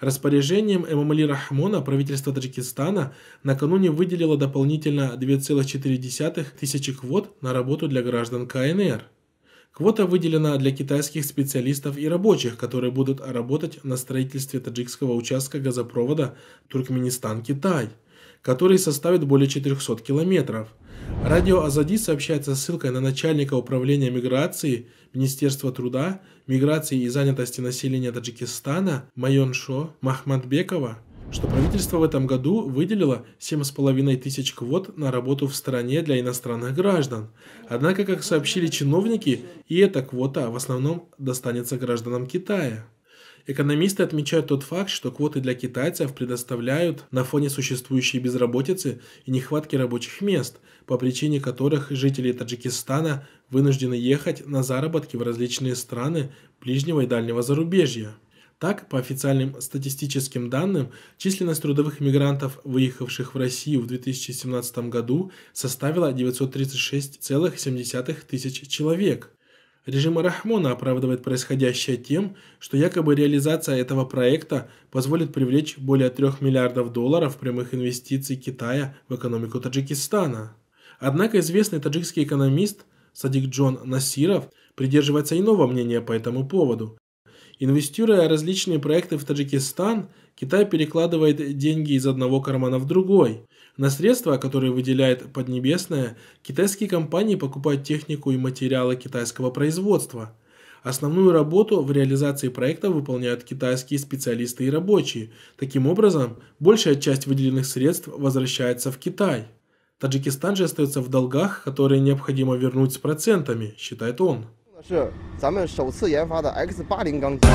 Распоряжением Эмамали Рахмона правительство Таджикистана накануне выделило дополнительно 2,4 тысячи квот на работу для граждан КНР. Квота выделена для китайских специалистов и рабочих, которые будут работать на строительстве таджикского участка газопровода Туркменистан-Китай, который составит более 400 километров – Радио Азади сообщает со ссылкой на начальника управления миграции Министерства труда, миграции и занятости населения Таджикистана Майоншо Махмадбекова, что правительство в этом году выделило 7,5 тысяч квот на работу в стране для иностранных граждан. Однако, как сообщили чиновники, и эта квота в основном достанется гражданам Китая. Экономисты отмечают тот факт, что квоты для китайцев предоставляют на фоне существующей безработицы и нехватки рабочих мест, по причине которых жители Таджикистана вынуждены ехать на заработки в различные страны ближнего и дальнего зарубежья. Так, по официальным статистическим данным, численность трудовых мигрантов, выехавших в Россию в 2017 году, составила 936,7 тысяч человек. Режим Рахмона оправдывает происходящее тем, что якобы реализация этого проекта позволит привлечь более 3 миллиардов долларов прямых инвестиций Китая в экономику Таджикистана. Однако известный таджикский экономист Садик Джон Насиров придерживается иного мнения по этому поводу Инвестируя различные проекты в Таджикистан, Китай перекладывает деньги из одного кармана в другой. На средства, которые выделяет Поднебесная, китайские компании покупают технику и материалы китайского производства. Основную работу в реализации проекта выполняют китайские специалисты и рабочие. Таким образом, большая часть выделенных средств возвращается в Китай. Таджикистан же остается в долгах, которые необходимо вернуть с процентами, считает он. 是咱们首次研发的 X 八零钢筋。